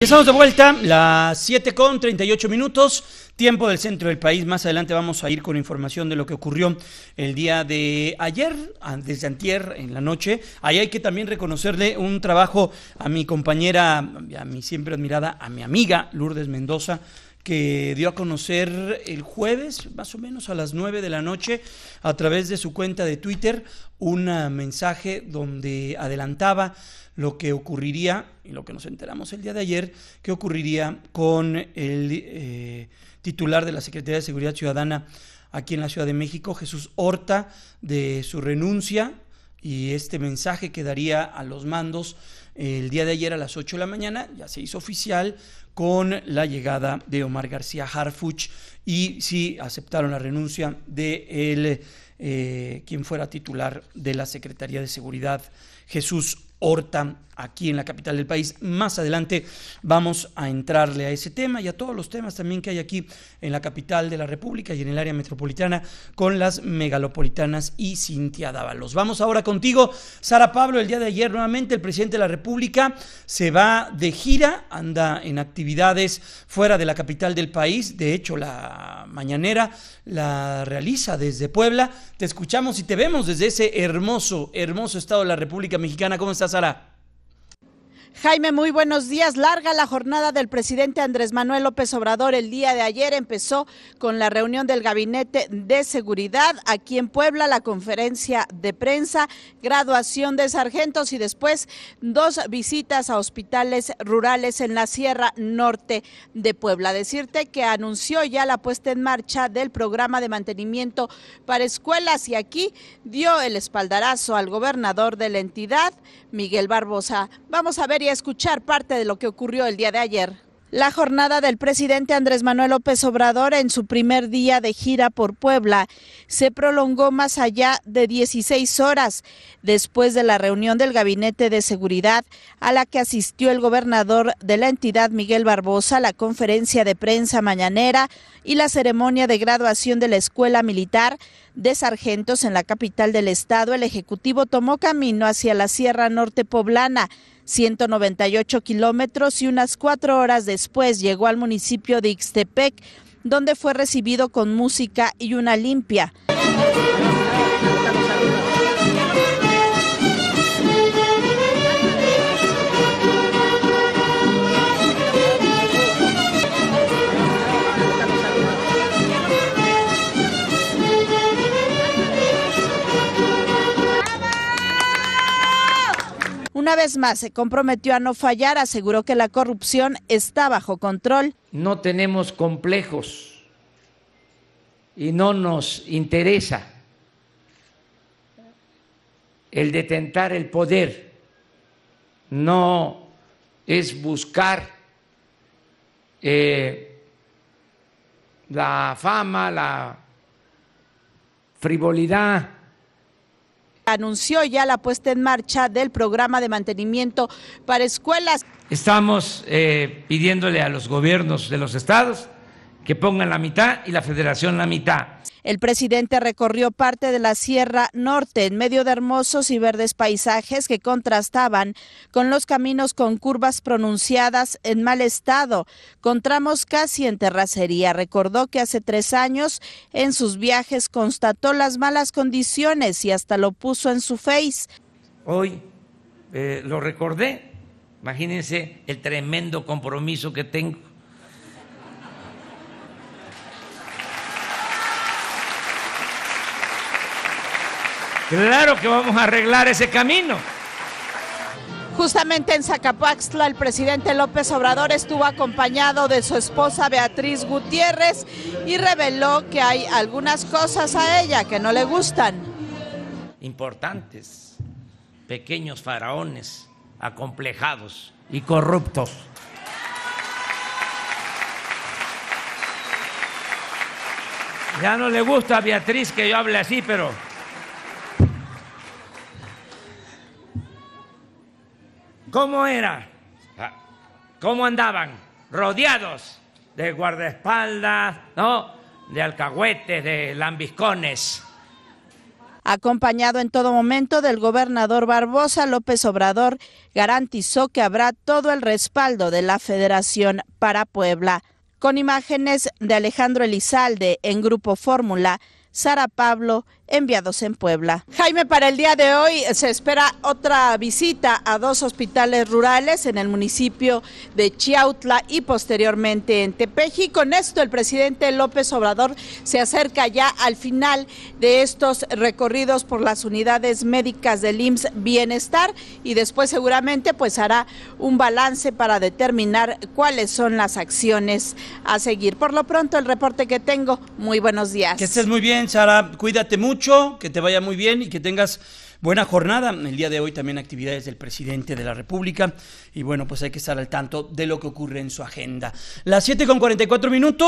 Estamos de vuelta, las 7 con 38 minutos, tiempo del centro del país. Más adelante vamos a ir con información de lo que ocurrió el día de ayer, desde antier en la noche. Ahí hay que también reconocerle un trabajo a mi compañera, a mi siempre admirada, a mi amiga Lourdes Mendoza, que dio a conocer el jueves, más o menos a las 9 de la noche, a través de su cuenta de Twitter, un mensaje donde adelantaba lo que ocurriría, y lo que nos enteramos el día de ayer, que ocurriría con el eh, titular de la Secretaría de Seguridad Ciudadana aquí en la Ciudad de México, Jesús Horta, de su renuncia y este mensaje quedaría a los mandos eh, el día de ayer a las 8 de la mañana, ya se hizo oficial con la llegada de Omar García Harfuch y sí aceptaron la renuncia de él, eh, quien fuera titular de la Secretaría de Seguridad, Jesús Horta, aquí en la capital del país. Más adelante vamos a entrarle a ese tema y a todos los temas también que hay aquí en la capital de la República y en el área metropolitana con las megalopolitanas y Cintia Dávalos. Vamos ahora contigo, Sara Pablo. El día de ayer nuevamente el presidente de la República se va de gira, anda en actividades fuera de la capital del país. De hecho, la mañanera la realiza desde Puebla. Te escuchamos y te vemos desde ese hermoso, hermoso estado de la República Mexicana. ¿Cómo estás? ছাড়া Jaime, muy buenos días. Larga la jornada del presidente Andrés Manuel López Obrador. El día de ayer empezó con la reunión del Gabinete de Seguridad aquí en Puebla, la conferencia de prensa, graduación de sargentos y después dos visitas a hospitales rurales en la Sierra Norte de Puebla. Decirte que anunció ya la puesta en marcha del programa de mantenimiento para escuelas y aquí dio el espaldarazo al gobernador de la entidad, Miguel Barbosa. Vamos a ver y escuchar parte de lo que ocurrió el día de ayer. La jornada del presidente Andrés Manuel López Obrador en su primer día de gira por Puebla se prolongó más allá de 16 horas después de la reunión del Gabinete de Seguridad a la que asistió el gobernador de la entidad Miguel Barbosa, la conferencia de prensa mañanera y la ceremonia de graduación de la Escuela Militar de Sargentos en la capital del estado. El Ejecutivo tomó camino hacia la Sierra Norte Poblana 198 kilómetros y unas cuatro horas después llegó al municipio de Ixtepec, donde fue recibido con música y una limpia. Una vez más se comprometió a no fallar, aseguró que la corrupción está bajo control. No tenemos complejos y no nos interesa el detentar el poder, no es buscar eh, la fama, la frivolidad anunció ya la puesta en marcha del programa de mantenimiento para escuelas. Estamos eh, pidiéndole a los gobiernos de los estados que pongan la mitad y la federación la mitad el presidente recorrió parte de la Sierra Norte en medio de hermosos y verdes paisajes que contrastaban con los caminos con curvas pronunciadas en mal estado, con tramos casi en terracería. Recordó que hace tres años en sus viajes constató las malas condiciones y hasta lo puso en su face. Hoy eh, lo recordé. Imagínense el tremendo compromiso que tengo Claro que vamos a arreglar ese camino. Justamente en Zacapuaxtla, el presidente López Obrador estuvo acompañado de su esposa Beatriz Gutiérrez y reveló que hay algunas cosas a ella que no le gustan. Importantes, pequeños faraones, acomplejados y corruptos. Ya no le gusta a Beatriz que yo hable así, pero ¿Cómo era? Ah. ¿Cómo andaban? Rodeados de guardaespaldas, ¿no? De alcahuetes, de lambiscones. Acompañado en todo momento del gobernador Barbosa, López Obrador garantizó que habrá todo el respaldo de la Federación para Puebla. Con imágenes de Alejandro Elizalde en Grupo Fórmula, Sara Pablo enviados en Puebla. Jaime, para el día de hoy se espera otra visita a dos hospitales rurales en el municipio de Chiautla y posteriormente en Tepeji. Con esto, el presidente López Obrador se acerca ya al final de estos recorridos por las unidades médicas del IMSS Bienestar y después seguramente pues hará un balance para determinar cuáles son las acciones a seguir. Por lo pronto, el reporte que tengo. Muy buenos días. Que estés muy bien, Sara. Cuídate mucho que te vaya muy bien y que tengas buena jornada. El día de hoy también actividades del presidente de la República y bueno, pues hay que estar al tanto de lo que ocurre en su agenda. Las 7 con 44 minutos.